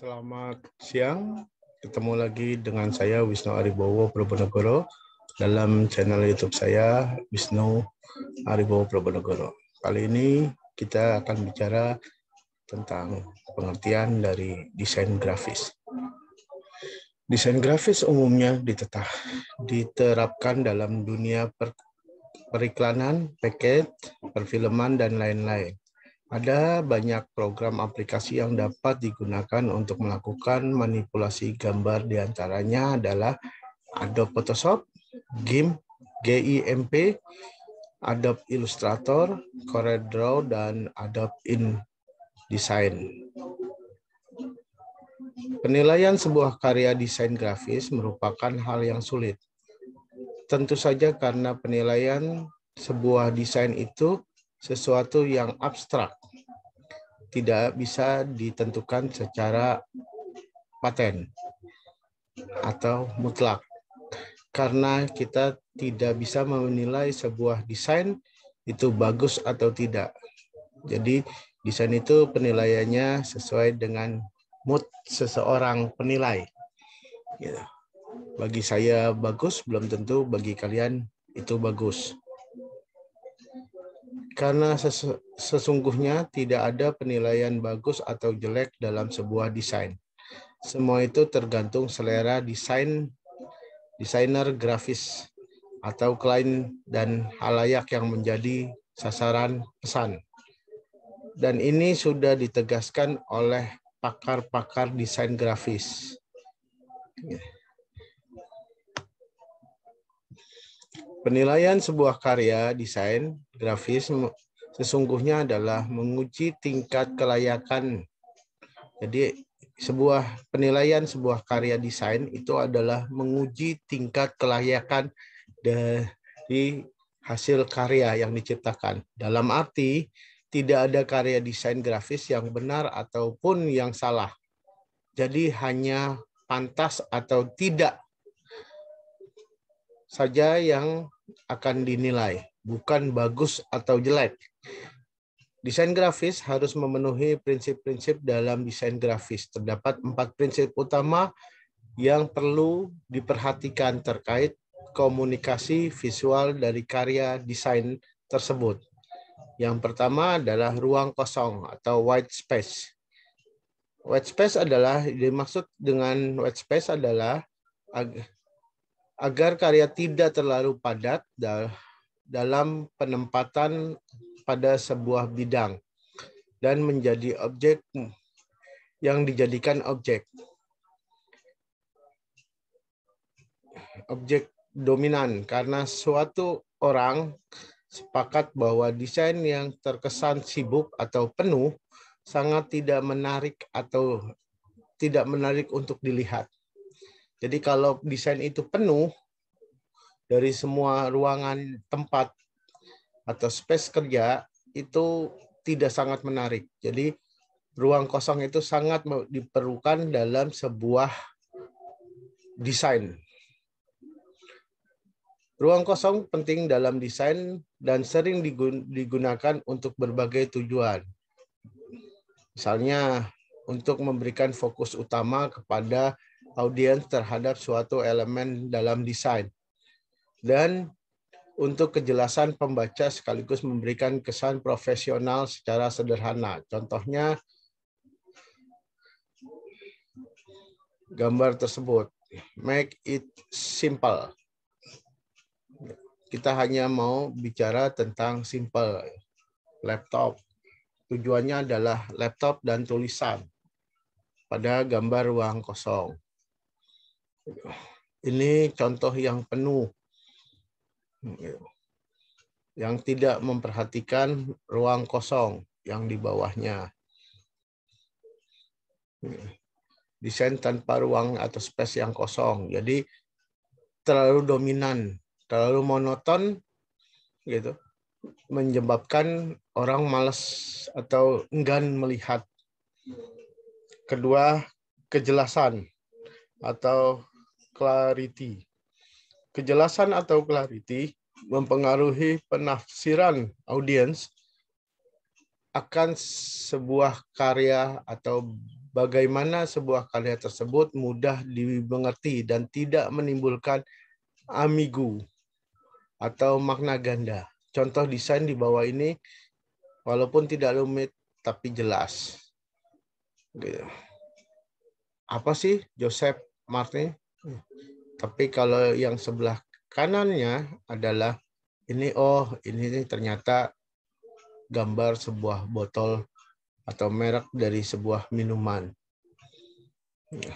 Selamat siang, ketemu lagi dengan saya Wisnu Aribowo Probonegoro, dalam channel YouTube saya Wisnu Aribowo Probonegoro. Kali ini kita akan bicara tentang pengertian dari desain grafis. Desain grafis umumnya ditetap, diterapkan dalam dunia per, periklanan, paket, perfilman, dan lain-lain. Ada banyak program aplikasi yang dapat digunakan untuk melakukan manipulasi gambar diantaranya adalah Adobe Photoshop, GIMP, GIMP, Adobe Illustrator, CorelDRAW, dan Adobe InDesign. Penilaian sebuah karya desain grafis merupakan hal yang sulit. Tentu saja karena penilaian sebuah desain itu sesuatu yang abstrak tidak bisa ditentukan secara paten atau mutlak karena kita tidak bisa menilai sebuah desain itu bagus atau tidak. Jadi desain itu penilaiannya sesuai dengan mood seseorang penilai. Gitu. Bagi saya bagus belum tentu bagi kalian itu bagus karena sesungguhnya tidak ada penilaian bagus atau jelek dalam sebuah desain. Semua itu tergantung selera desain desainer grafis atau klien dan halayak yang menjadi sasaran pesan. Dan ini sudah ditegaskan oleh pakar-pakar desain grafis. Penilaian sebuah karya desain grafis sesungguhnya adalah menguji tingkat kelayakan. Jadi sebuah penilaian sebuah karya desain itu adalah menguji tingkat kelayakan dari hasil karya yang diciptakan. Dalam arti tidak ada karya desain grafis yang benar ataupun yang salah. Jadi hanya pantas atau tidak saja yang akan dinilai, bukan bagus atau jelek. Desain grafis harus memenuhi prinsip-prinsip dalam desain grafis. Terdapat empat prinsip utama yang perlu diperhatikan terkait komunikasi visual dari karya desain tersebut. Yang pertama adalah ruang kosong atau white space. White space adalah dimaksud dengan white space adalah agar karya tidak terlalu padat dalam penempatan pada sebuah bidang dan menjadi objek yang dijadikan objek. Objek dominan karena suatu orang sepakat bahwa desain yang terkesan sibuk atau penuh sangat tidak menarik atau tidak menarik untuk dilihat. Jadi kalau desain itu penuh dari semua ruangan tempat atau space kerja itu tidak sangat menarik. Jadi ruang kosong itu sangat diperlukan dalam sebuah desain. Ruang kosong penting dalam desain dan sering digunakan untuk berbagai tujuan. Misalnya untuk memberikan fokus utama kepada audiens terhadap suatu elemen dalam desain. Dan untuk kejelasan pembaca sekaligus memberikan kesan profesional secara sederhana. Contohnya gambar tersebut. Make it simple. Kita hanya mau bicara tentang simple laptop. Tujuannya adalah laptop dan tulisan pada gambar ruang kosong. Ini contoh yang penuh. Yang tidak memperhatikan ruang kosong yang di bawahnya. Desain tanpa ruang atau space yang kosong. Jadi terlalu dominan, terlalu monoton gitu. Menyebabkan orang malas atau enggan melihat. Kedua, kejelasan atau clarity. Kejelasan atau clarity mempengaruhi penafsiran audiens akan sebuah karya atau bagaimana sebuah karya tersebut mudah dimengerti dan tidak menimbulkan amigu atau makna ganda. Contoh desain di bawah ini walaupun tidak rumit tapi jelas. Gitu. Apa sih Joseph Martin? Tapi kalau yang sebelah kanannya adalah ini oh ini ternyata gambar sebuah botol atau merek dari sebuah minuman. Ya.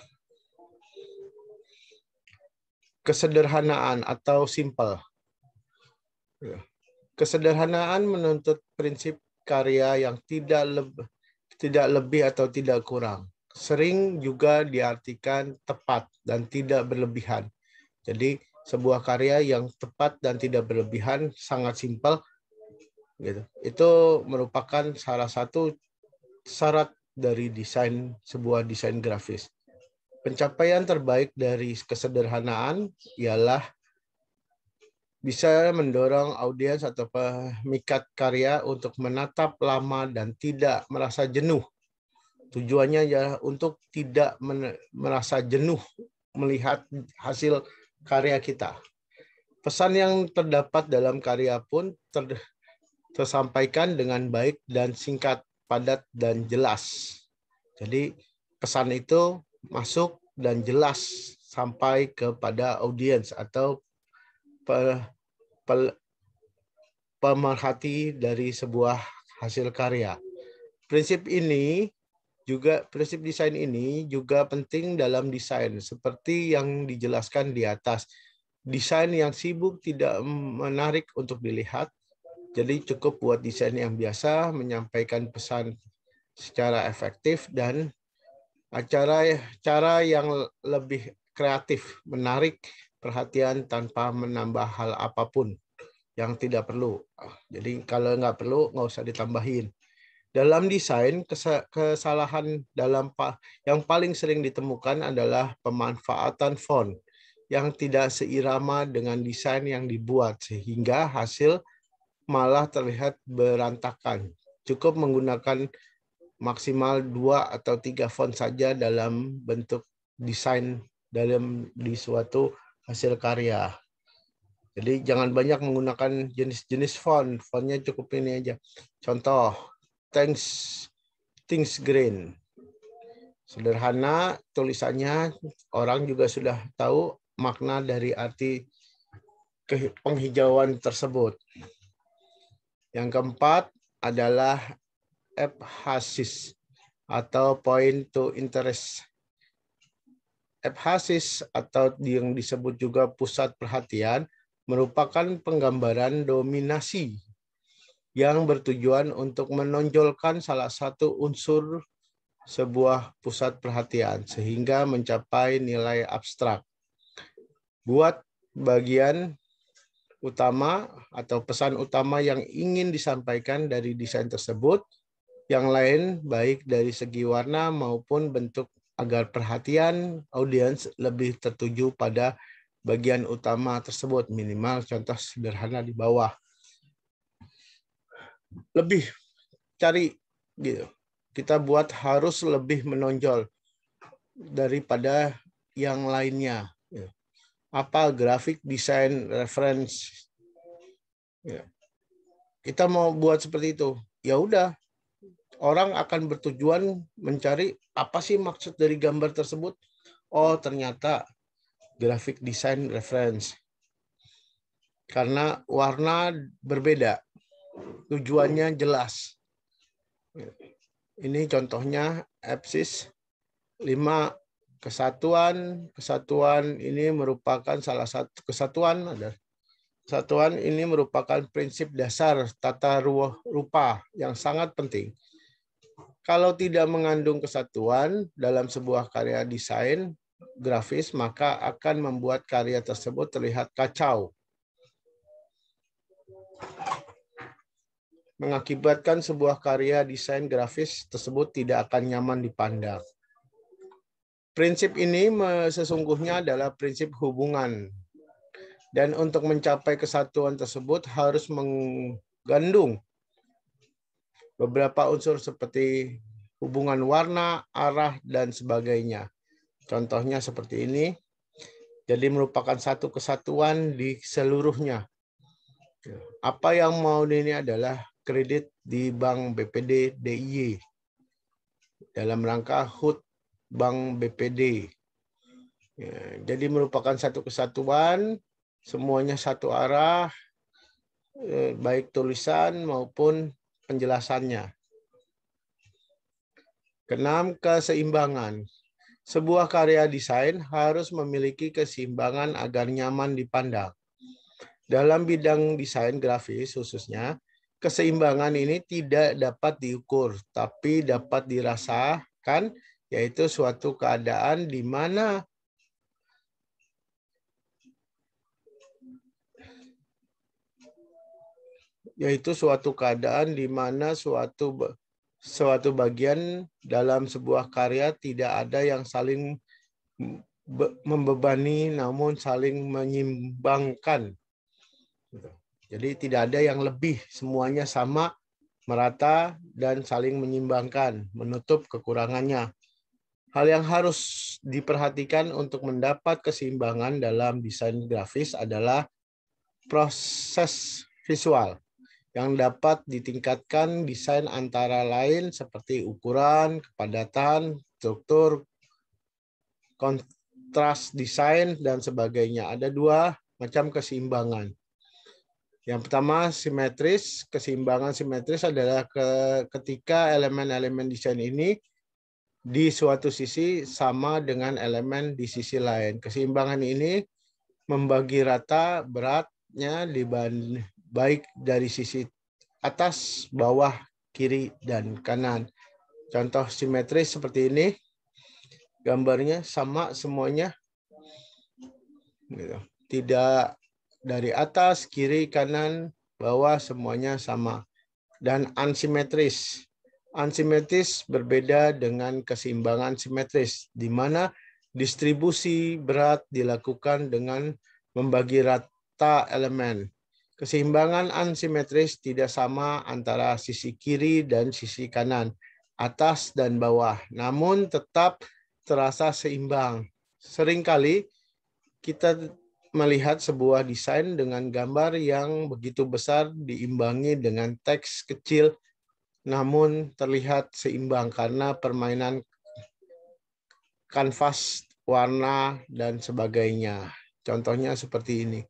Kesederhanaan atau simple. Ya. Kesederhanaan menuntut prinsip karya yang tidak lebih tidak lebih atau tidak kurang sering juga diartikan tepat dan tidak berlebihan. Jadi sebuah karya yang tepat dan tidak berlebihan sangat simpel gitu. Itu merupakan salah satu syarat dari desain sebuah desain grafis. Pencapaian terbaik dari kesederhanaan ialah bisa mendorong audiens atau pemikat karya untuk menatap lama dan tidak merasa jenuh Tujuannya adalah untuk tidak merasa jenuh melihat hasil karya kita. Pesan yang terdapat dalam karya pun ter tersampaikan dengan baik dan singkat, padat, dan jelas. Jadi pesan itu masuk dan jelas sampai kepada audiens atau pe, pe, pemerhati dari sebuah hasil karya. Prinsip ini juga prinsip desain ini juga penting dalam desain seperti yang dijelaskan di atas. Desain yang sibuk tidak menarik untuk dilihat, jadi cukup buat desain yang biasa menyampaikan pesan secara efektif dan acara cara yang lebih kreatif, menarik perhatian tanpa menambah hal apapun yang tidak perlu. Jadi kalau nggak perlu nggak usah ditambahin. Dalam desain, kesalahan dalam yang paling sering ditemukan adalah pemanfaatan font yang tidak seirama dengan desain yang dibuat sehingga hasil malah terlihat berantakan. Cukup menggunakan maksimal dua atau tiga font saja dalam bentuk desain dalam di suatu hasil karya. Jadi jangan banyak menggunakan jenis-jenis font. Fontnya cukup ini aja. Contoh, Things, things green. Sederhana tulisannya, orang juga sudah tahu makna dari arti penghijauan tersebut. Yang keempat adalah ephasis atau point to interest. Ephasis atau yang disebut juga pusat perhatian merupakan penggambaran dominasi yang bertujuan untuk menonjolkan salah satu unsur sebuah pusat perhatian sehingga mencapai nilai abstrak. Buat bagian utama atau pesan utama yang ingin disampaikan dari desain tersebut, yang lain baik dari segi warna maupun bentuk agar perhatian audiens lebih tertuju pada bagian utama tersebut minimal contoh sederhana di bawah lebih cari gitu. Kita buat harus lebih menonjol daripada yang lainnya. Apa grafik desain reference? Ya. Kita mau buat seperti itu. Ya udah, orang akan bertujuan mencari apa sih maksud dari gambar tersebut. Oh, ternyata grafik desain reference. Karena warna berbeda tujuannya jelas. Ini contohnya absis 5 kesatuan. Kesatuan ini merupakan salah satu kesatuan ada kesatuan ini merupakan prinsip dasar tata rupa yang sangat penting. Kalau tidak mengandung kesatuan dalam sebuah karya desain grafis, maka akan membuat karya tersebut terlihat kacau mengakibatkan sebuah karya desain grafis tersebut tidak akan nyaman dipandang. Prinsip ini sesungguhnya adalah prinsip hubungan. Dan untuk mencapai kesatuan tersebut harus menggandung beberapa unsur seperti hubungan warna, arah, dan sebagainya. Contohnya seperti ini. Jadi merupakan satu kesatuan di seluruhnya. Apa yang mau ini adalah kredit di Bank BPD DIY dalam rangka HUT Bank BPD. Ya, jadi merupakan satu kesatuan, semuanya satu arah, eh, baik tulisan maupun penjelasannya. Keenam, keseimbangan. Sebuah karya desain harus memiliki keseimbangan agar nyaman dipandang. Dalam bidang desain grafis khususnya, keseimbangan ini tidak dapat diukur, tapi dapat dirasakan, yaitu suatu keadaan di mana yaitu suatu keadaan di mana suatu suatu bagian dalam sebuah karya tidak ada yang saling membebani namun saling menyimbangkan. Gitu. Jadi tidak ada yang lebih, semuanya sama, merata, dan saling menyimbangkan, menutup kekurangannya. Hal yang harus diperhatikan untuk mendapat keseimbangan dalam desain grafis adalah proses visual yang dapat ditingkatkan desain antara lain seperti ukuran, kepadatan, struktur, kontras desain, dan sebagainya. Ada dua macam keseimbangan. Yang pertama simetris, keseimbangan simetris adalah ke, ketika elemen-elemen desain ini di suatu sisi sama dengan elemen di sisi lain. Keseimbangan ini membagi rata beratnya di baik dari sisi atas, bawah, kiri, dan kanan. Contoh simetris seperti ini. Gambarnya sama semuanya. Gitu. Tidak dari atas, kiri, kanan, bawah semuanya sama. Dan ansimetris. Ansimetris berbeda dengan keseimbangan simetris, di mana distribusi berat dilakukan dengan membagi rata elemen. Keseimbangan ansimetris tidak sama antara sisi kiri dan sisi kanan, atas dan bawah, namun tetap terasa seimbang. Seringkali kita melihat sebuah desain dengan gambar yang begitu besar diimbangi dengan teks kecil namun terlihat seimbang karena permainan kanvas, warna, dan sebagainya. Contohnya seperti ini.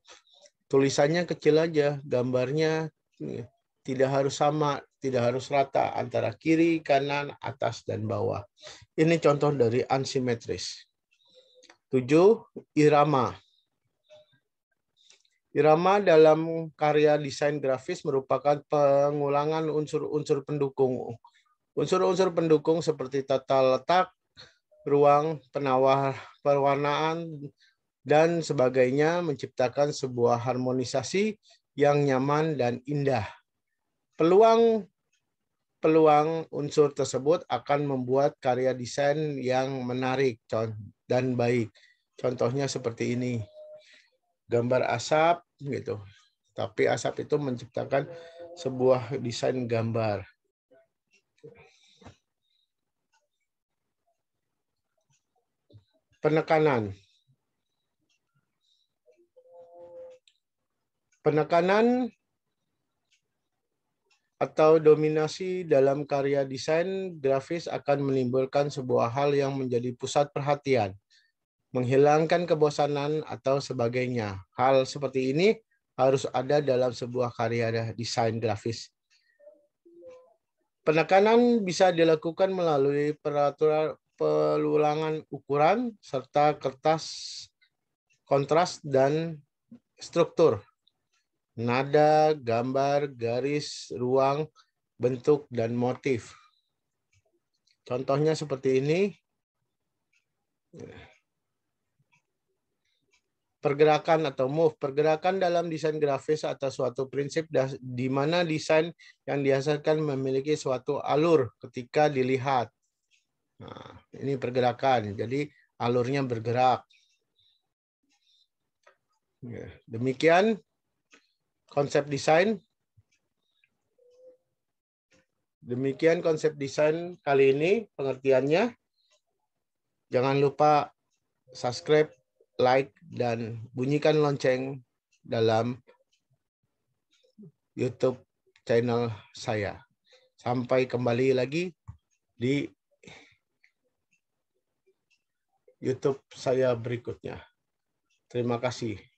Tulisannya kecil aja, gambarnya eh, tidak harus sama, tidak harus rata antara kiri, kanan, atas, dan bawah. Ini contoh dari ansimetris. 7. Irama. Irama dalam karya desain grafis merupakan pengulangan unsur-unsur pendukung. Unsur-unsur pendukung seperti tata letak, ruang, penawar, perwarnaan, dan sebagainya menciptakan sebuah harmonisasi yang nyaman dan indah. Peluang peluang unsur tersebut akan membuat karya desain yang menarik dan baik. Contohnya seperti ini gambar asap gitu. Tapi asap itu menciptakan sebuah desain gambar. Penekanan. Penekanan atau dominasi dalam karya desain grafis akan menimbulkan sebuah hal yang menjadi pusat perhatian menghilangkan kebosanan atau sebagainya. Hal seperti ini harus ada dalam sebuah karya desain grafis. Penekanan bisa dilakukan melalui peraturan pelulangan ukuran serta kertas kontras dan struktur. Nada, gambar, garis, ruang, bentuk dan motif. Contohnya seperti ini pergerakan atau move pergerakan dalam desain grafis atas suatu prinsip di mana desain yang dihasilkan memiliki suatu alur ketika dilihat. Nah, ini pergerakan. Jadi alurnya bergerak. Ya, demikian konsep desain. Demikian konsep desain kali ini pengertiannya. Jangan lupa subscribe like, dan bunyikan lonceng dalam YouTube channel saya. Sampai kembali lagi di YouTube saya berikutnya. Terima kasih.